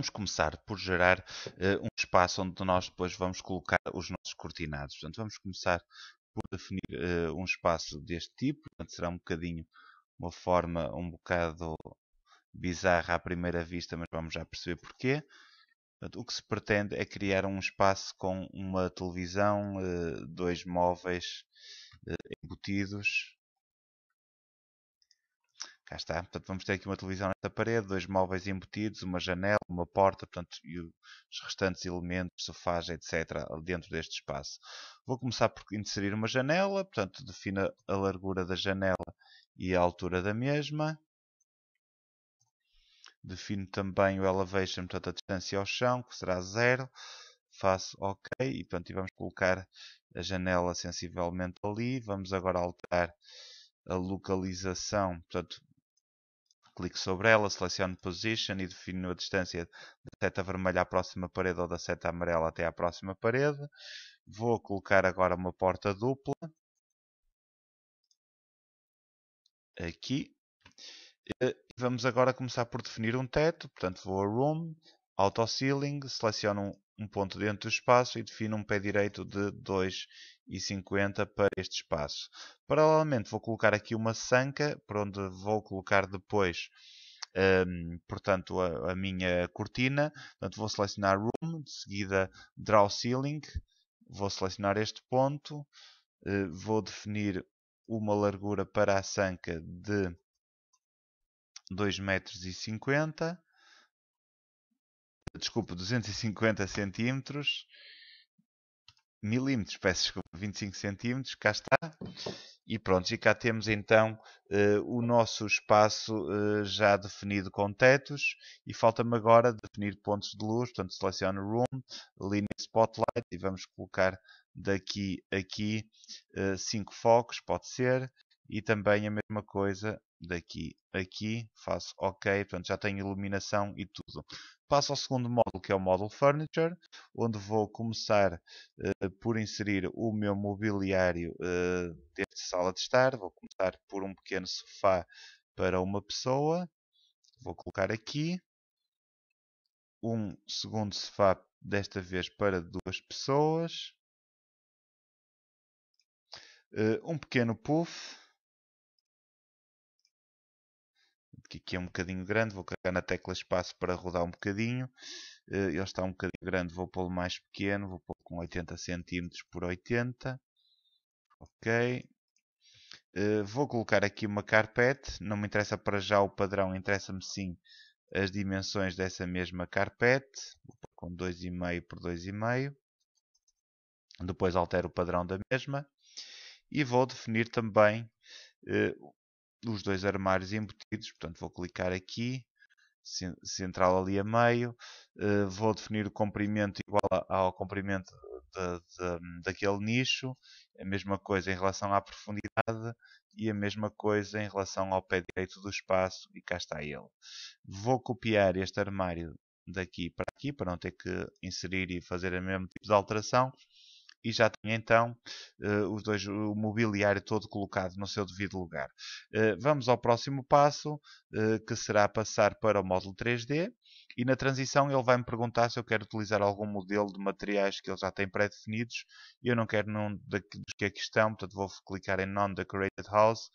vamos começar por gerar uh, um espaço onde nós depois vamos colocar os nossos cortinados. Portanto, vamos começar por definir uh, um espaço deste tipo. Portanto, será um bocadinho uma forma um bocado bizarra à primeira vista, mas vamos já perceber porquê. Portanto, o que se pretende é criar um espaço com uma televisão, eh, dois móveis embutidos, Cá está. Portanto, vamos ter aqui uma televisão nesta parede, dois móveis embutidos, uma janela, uma porta, portanto, e os restantes elementos, sofás, etc., dentro deste espaço. Vou começar por inserir uma janela, portanto, defino a largura da janela e a altura da mesma. Defino também o elevation, portanto, a distância ao chão, que será zero. Faço OK e, portanto, e vamos colocar a janela sensivelmente ali. Vamos agora alterar a localização, portanto, clique sobre ela, selecione Position e defino a distância da seta vermelha à próxima parede ou da seta amarela até à próxima parede. Vou colocar agora uma porta dupla. Aqui. E eh, vamos agora começar por definir um teto. Portanto, vou a Room, Auto Ceiling, seleciono um ponto dentro do espaço e defino um pé direito de 2 e 50 para este espaço. Paralelamente vou colocar aqui uma sanca para onde vou colocar depois um, portanto a, a, minha cortina. Portanto, vou selecionar Room, de seguida Draw Ceiling, vou selecionar este ponto, uh, vou definir uma largura para a sanca de 2,50 metros. E desculpe, 250 centímetros milímetros, peço desculpa, 25 centímetros, cá está. E pronto, e cá temos então uh, o nosso espaço uh, já definido com tetos e falta-me agora definir pontos de luz, portanto seleciono Room, Linear Spotlight e vamos colocar daqui a aqui 5 uh, eh, focos, pode ser, e também a mesma coisa daqui aqui, faço OK, portanto já tenho iluminação e tudo. Passo ao segundo módulo, que é o módulo Furniture, onde vou começar uh, por inserir o meu mobiliário uh, eh, desta sala de estar. Vou começar por um pequeno sofá para uma pessoa. Vou colocar aqui. Um segundo sofá, desta vez para duas pessoas. Uh, um pequeno puff que aqui é um bocadinho grande, vou carregar na tecla espaço para rodar um bocadinho. Eh, ele está um bocadinho grande, vou pô-lo mais pequeno, vou pô-lo com 80 cm por 80. Ok. Eh, vou colocar aqui uma carpete, não me interessa para já o padrão, interessa-me sim as dimensões dessa mesma carpete, com 2,5 por 2,5. Depois altero o padrão da mesma. E vou definir também eh, os dois armários embutidos, portanto vou clicar aqui, central ali a meio, uh, vou definir o comprimento igual ao comprimento de, de, daquele nicho, a mesma coisa em relação à profundidade e a mesma coisa em relação ao pé direito do espaço e cá está ele. Vou copiar este armário daqui para aqui para não ter que inserir e fazer o mesmo tipo de alteração e já tem então eh, os dois, o mobiliário todo colocado no seu devido lugar. Eh, vamos ao próximo passo, eh, que será passar para o módulo 3D. E na transição ele vai me perguntar se eu quero utilizar algum modelo de materiais que ele já tem pré-definidos. Eu não quero nenhum dos que aqui estão, portanto vou clicar em Non-Decorated House,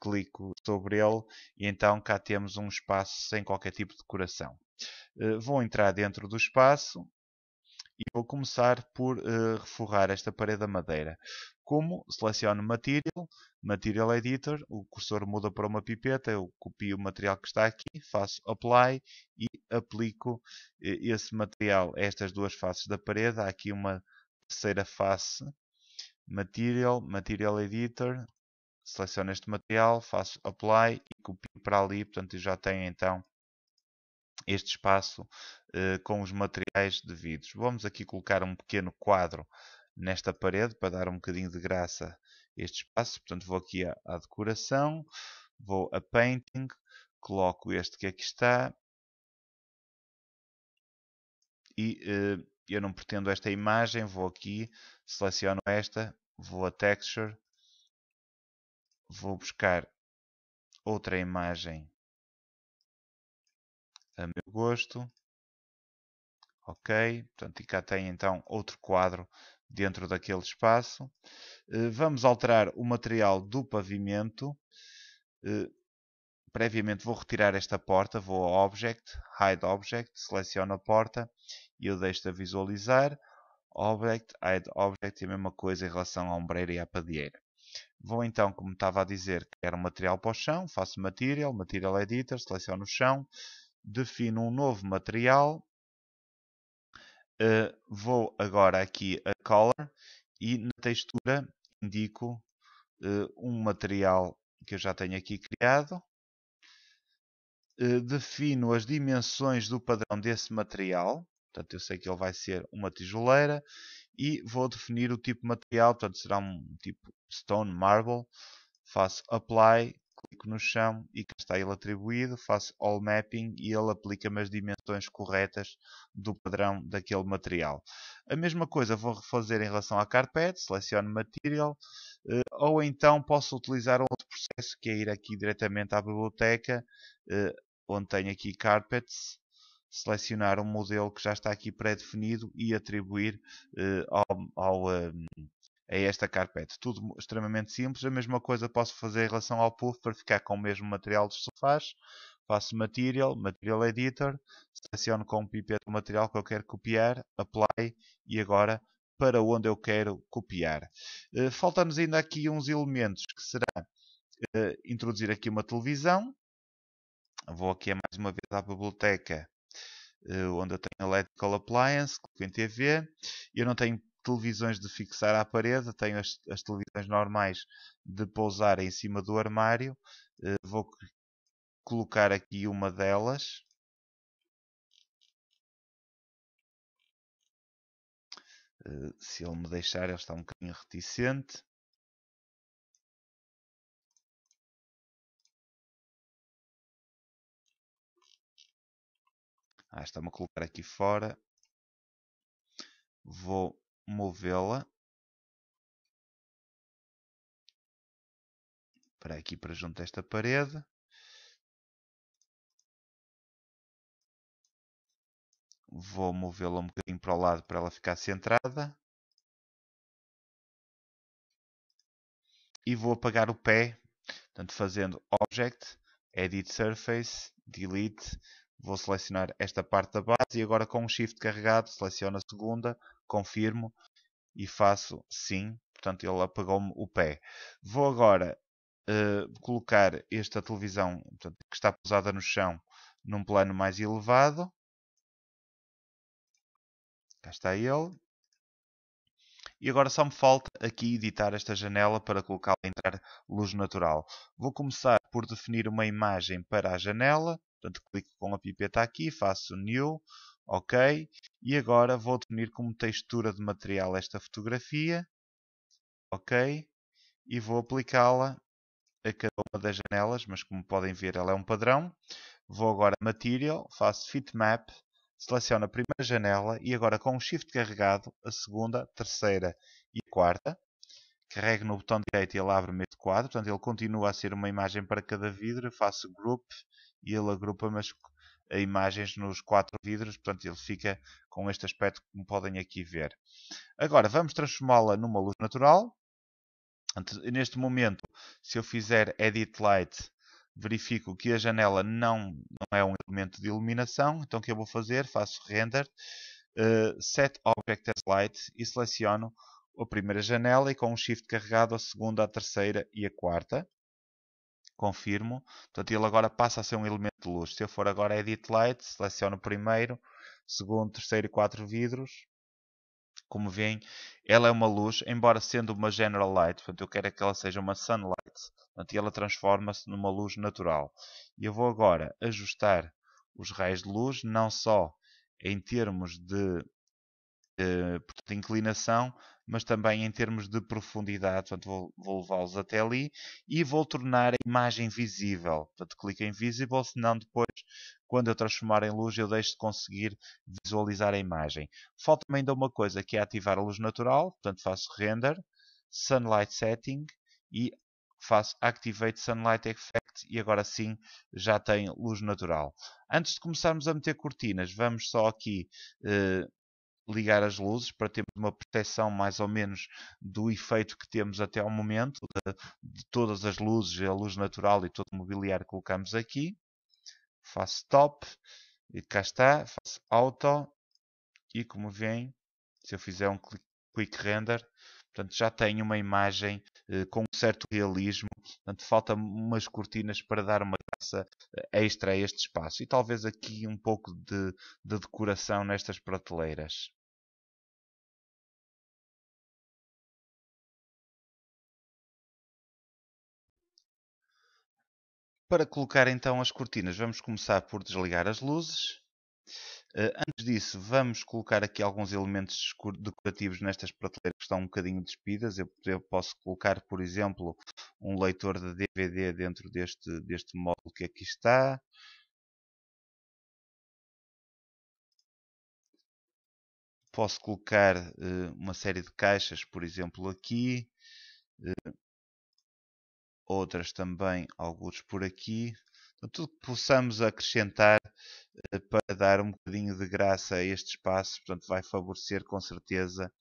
clico sobre ele e então cá temos um espaço sem qualquer tipo de decoração. Vou entrar dentro do espaço e vou começar por uh, eh, reforrar esta parede a madeira. Como? Seleciono Material, Material Editor, o cursor muda para uma pipeta, eu copio o material que está aqui, faço Apply e aplico eh, esse material a estas duas faces da parede. Há aqui uma terceira face, Material, Material Editor, seleciono este material, faço Apply e copio para ali, portanto já tenho então este espaço eh, com os materiais devidos. Vamos aqui colocar um pequeno quadro nesta parede para dar um bocadinho de graça este espaço. Portanto, vou aqui à, decoração, vou a painting, coloco este que aqui está. E eh, eu não pretendo esta imagem, vou aqui, seleciono esta, vou a texture, vou buscar outra imagem a meu gosto. Ok, portanto, e cá tem então outro quadro dentro daquele espaço. Eh, vamos alterar o material do pavimento. Eh, previamente vou retirar esta porta, vou a Object, Hide Object, seleciono a porta e eu deixo-a visualizar. Object, Hide Object e a mesma coisa em relação à ombreira e à padeira. Vou então, como estava a dizer, quero um material para o chão, faço Material, Material Editor, seleciono o chão, defino um novo material, uh, vou agora aqui a Color e na textura indico uh, um material que eu já tenho aqui criado. Uh, defino as dimensões do padrão desse material, portanto eu sei que ele vai ser uma tijoleira, e vou definir o tipo de material, portanto será um tipo stone marble, faço apply clico no chão e cá está ele atribuído, faço All Mapping e ele aplica-me as dimensões corretas do padrão daquele material. A mesma coisa vou fazer em relação à carpet seleciono Material, eh, ou então posso utilizar um outro processo que é ir aqui diretamente à biblioteca, eh, onde tenho aqui Carpets, selecionar um modelo que já está aqui pré-definido e atribuir eh, ao, ao a esta carpete. Tudo extremamente simples. A mesma coisa posso fazer em relação ao puff para ficar com o mesmo material dos sofás. Faço Material, Material Editor, seleciono com o pipete o material que eu quero copiar, Apply e agora para onde eu quero copiar. Eh, falta-nos ainda aqui uns elementos que será eh, introduzir aqui uma televisão. Vou aqui mais uma vez à biblioteca eh, onde eu tenho Electrical Appliance, clico em TV. Eu não tenho televisões de fixar à parede, tenho as, as televisões normais de pousar em cima do armário. Uh, vou colocar aqui uma delas. Uh, se ele me deixar, ele está um bocadinho reticente. Ah, está-me a colocar aqui fora. Vou movê-la para aqui para junto esta parede. Vou movê-la um bocadinho para o lado para ela ficar centrada. E vou apagar o pé, portanto fazendo Object, Edit Surface, Delete, Vou selecionar esta parte da base e agora com o Shift carregado seleciono a segunda, confirmo e faço sim. Portanto, ele apagou-me o pé. Vou agora uh, colocar esta televisão portanto, que está posada no chão num plano mais elevado. Cá está ele. E agora só me falta aqui editar esta janela para colocá-la entrar luz natural. Vou começar por definir uma imagem para a janela. Portanto, clico com a pipeta aqui, faço New, OK. E agora vou definir como textura de material esta fotografia, OK. E vou aplicá-la a cada uma das janelas, mas como podem ver ela é um padrão. Vou agora a Material, faço Fit Map, seleciono a primeira janela e agora com o Shift carregado, a segunda, a terceira e a quarta. Carrego no botão direito e ele abre-me este quadro, portanto ele continua a ser uma imagem para cada vidro. faço Group, e ele agrupa-me imagens nos quatro vidros, portanto ele fica com este aspecto como podem aqui ver. Agora vamos transformá-la numa luz natural. Neste momento, se eu fizer Edit Light, verifico que a janela não, não é um elemento de iluminação, então o que eu vou fazer? Faço Render, uh, Set Object as Light e seleciono a primeira janela e com o um Shift carregado a segunda, a terceira e a quarta confirmo. Portanto, ele agora passa a ser um elemento de luz. Se eu for agora a Edit Light, seleciono o primeiro, segundo, terceiro e quatro vidros. Como veem, ela é uma luz, embora sendo uma General Light. Portanto, eu quero é que ela seja uma Sunlight. Portanto, ela transforma-se numa luz natural. E eu vou agora ajustar os raios de luz, não só em termos de eh, portanto, inclinação, mas também em termos de profundidade. Portanto, vou, vou levá-los até ali e vou tornar a imagem visível. Portanto, clique em Visible, senão depois, quando eu transformar em luz, eu deixo de conseguir visualizar a imagem. Falta-me ainda uma coisa, que é ativar a luz natural. Portanto, faço Render, Sunlight Setting e faço Activate Sunlight Effect e agora sim já tem luz natural. Antes de começarmos a meter cortinas, vamos só aqui eh, ligar as luzes para termos uma proteção mais ou menos do efeito que temos até ao momento, de, de todas as luzes, a luz natural e todo o mobiliário que colocamos aqui. Faço top e cá está, faço auto e como vem, se eu fizer um quick render, portanto já tenho uma imagem eh, com um certo realismo, portanto falta umas cortinas para dar uma graça eh, extra a este espaço e talvez aqui um pouco de, de decoração nestas prateleiras. Para colocar então as cortinas, vamos começar por desligar as luzes. Eh, antes disso, vamos colocar aqui alguns elementos decorativos nestas prateleiras que estão um bocadinho despidas. Eu, posso colocar, por exemplo, um leitor de DVD dentro deste, deste módulo que aqui está. Posso colocar eh, uma série de caixas, por exemplo, aqui. Eh, outras também, alguns por aqui. Então, tudo que possamos acrescentar eh, para dar um bocadinho de graça a este espaço, portanto, vai favorecer com certeza,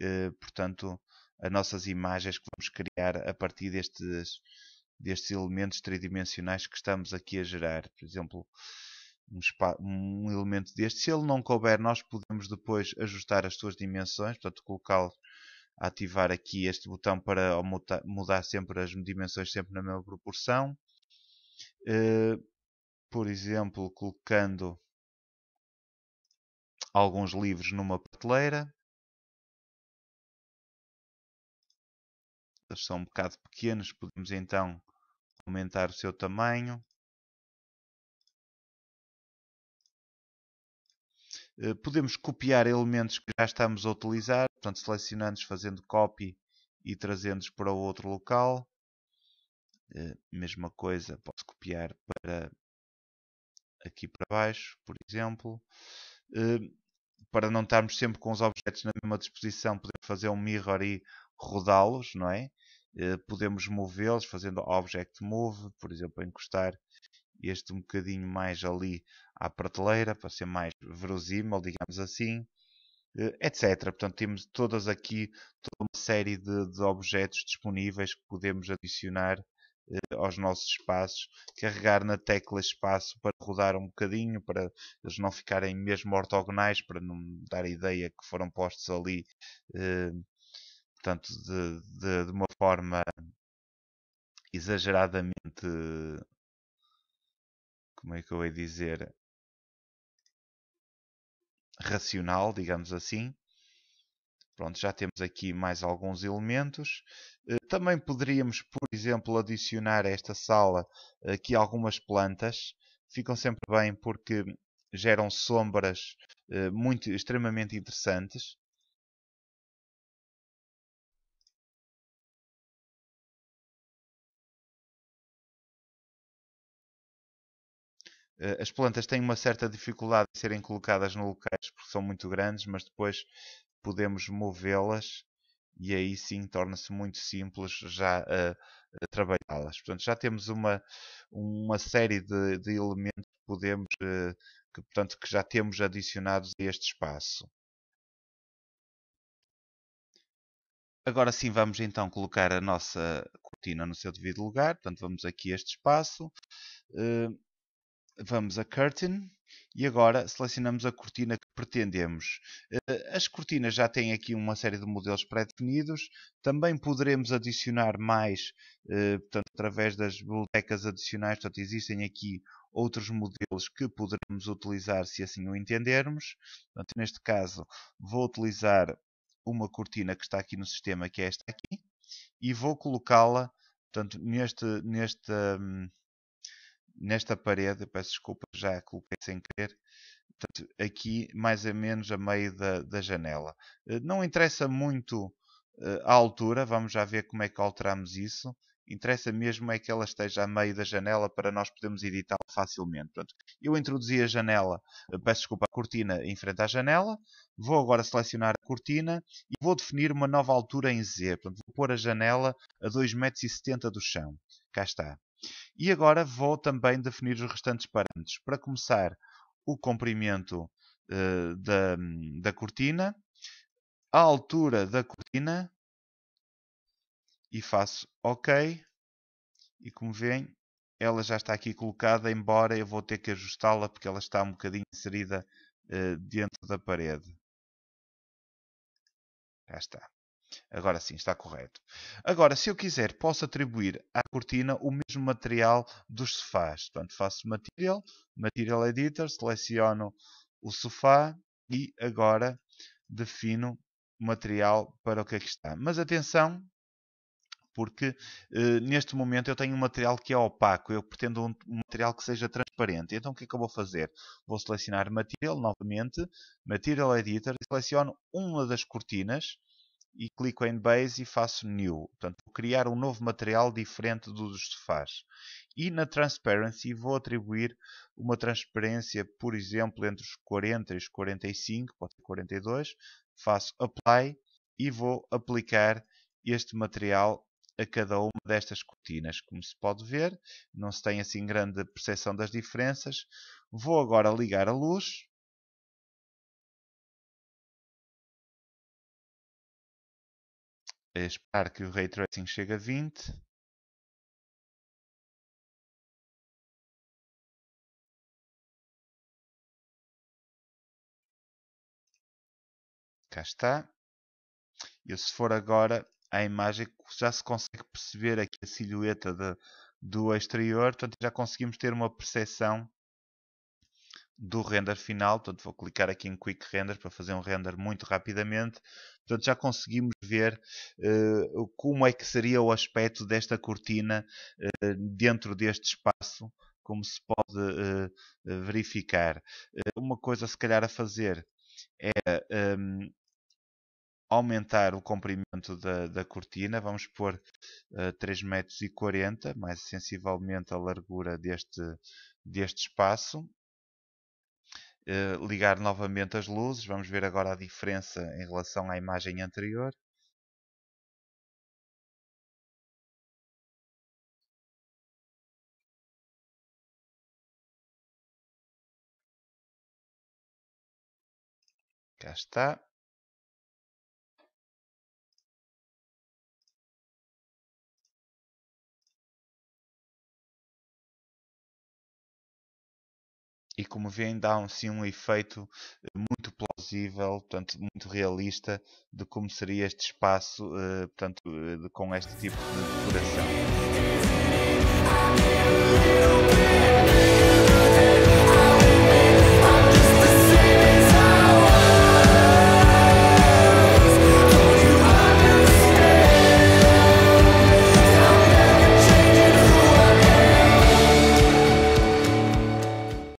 eh, portanto, as nossas imagens que vamos criar a partir destes, destes elementos tridimensionais que estamos aqui a gerar. Por exemplo, um, um elemento deste, se ele não couber, nós podemos depois ajustar as suas dimensões, portanto, colocá-lo ativar aqui este botão para mudar sempre as dimensões sempre na mesma proporção. Eh, por exemplo, colocando alguns livros numa prateleira. Eles são um bocado pequenos, podemos então aumentar o seu tamanho. Eh, podemos copiar elementos que já estamos a utilizar, portanto selecionando-os, fazendo copy e trazendo-os para o outro local. Eh, mesma coisa, posso copiar para aqui para baixo, por exemplo. Eh, para não estarmos sempre com os objetos na mesma disposição, podemos fazer um mirror e rodá-los, não é? Podemos movê-los fazendo Object Move, por exemplo, encostar este um bocadinho mais ali à prateleira, para ser mais verosímil, digamos assim, eh, etc. Portanto, temos todas aqui toda uma série de, de objetos disponíveis que podemos adicionar eh, aos nossos espaços, carregar na tecla espaço para rodar um bocadinho, para eles não ficarem mesmo ortogonais, para não dar a ideia que foram postos ali, eh, portanto, de, de, de, uma forma exageradamente como é que eu ia dizer, racional, digamos assim. Pronto, já temos aqui mais alguns elementos. Eh, também poderíamos, por exemplo, adicionar a esta sala aqui algumas plantas. Ficam sempre bem porque geram sombras eh, muito, extremamente interessantes. Eh, as plantas têm uma certa dificuldade de serem colocadas no locais porque são muito grandes, mas depois podemos movê-las e aí sim torna-se muito simples já uh, trabalhá-las. Portanto, já temos uma, uma série de, de elementos que podemos, uh, que, portanto, que já temos adicionados a este espaço. Agora sim vamos então colocar a nossa cortina no seu devido lugar, portanto vamos aqui a este espaço. Uh, vamos a Curtain e agora selecionamos a cortina que pretendemos. Eh, as cortinas já têm aqui uma série de modelos pré-definidos. Também poderemos adicionar mais eh, portanto, através das bibliotecas adicionais. Portanto, existem aqui outros modelos que poderemos utilizar se assim o entendermos. Portanto, neste caso, vou utilizar uma cortina que está aqui no sistema, que é esta aqui, e vou colocá-la neste, neste, hum, nesta parede, peço desculpa, já a coloquei sem querer, portanto, aqui mais ou menos a meio da, da janela. Eh, não interessa muito eh, a altura, vamos já ver como é que alteramos isso. Interessa mesmo é que ela esteja a meio da janela para nós podermos editá-la facilmente. Portanto, eu introduzi a janela, eh, peço desculpa, a cortina em frente à janela. Vou agora selecionar a cortina e vou definir uma nova altura em Z. Portanto, vou pôr a janela a 2,70m do chão. Cá está. E agora vou também definir os restantes parâmetros. Para começar, o comprimento uh, da, da cortina, a altura da cortina, e faço OK. E como veem, ela já está aqui colocada, embora eu vou ter que ajustá-la porque ela está um bocadinho inserida uh, dentro da parede. Já está. Agora sim, está correto. Agora, se eu quiser, posso atribuir à cortina o mesmo material dos sofás. Portanto, faço Material, Material Editor, seleciono o sofá e agora defino o material para o que é que está. Mas atenção, porque eh, neste momento eu tenho um material que é opaco, eu pretendo um, um, material que seja transparente. Então o que é que eu vou fazer? Vou selecionar Material novamente, Material Editor, e seleciono uma das cortinas, e clico em Base e faço New. Portanto, vou criar um novo material diferente do dos sofás. E na Transparency vou atribuir uma transparência, por exemplo, entre os 40 e os 45, pode ser 42. Faço Apply e vou aplicar este material a cada uma destas cortinas. Como se pode ver, não se tem assim grande percepção das diferenças. Vou agora ligar a luz é esperar que o ray tracing chegue a 20. Cá está. E se for agora a imagem já se consegue perceber aqui a silhueta de, do exterior, portanto já conseguimos ter uma percepção do render final. Portanto, vou clicar aqui em Quick Render para fazer um render muito rapidamente. Portanto, já conseguimos ver uh, como é que seria o aspecto desta cortina uh, dentro deste espaço, como se pode uh, verificar. uma coisa, se calhar, a fazer é um, ehm, aumentar o comprimento da, da cortina. Vamos pôr uh, 3,40 metros, mais sensivelmente a largura deste, deste espaço. Eh, ligar novamente as luzes. Vamos ver agora a diferença em relação à imagem anterior. Cá está. e como veem dá um, um efeito eh, muito plausível, portanto muito realista de como seria este espaço uh, portanto, uh, com este tipo de decoração.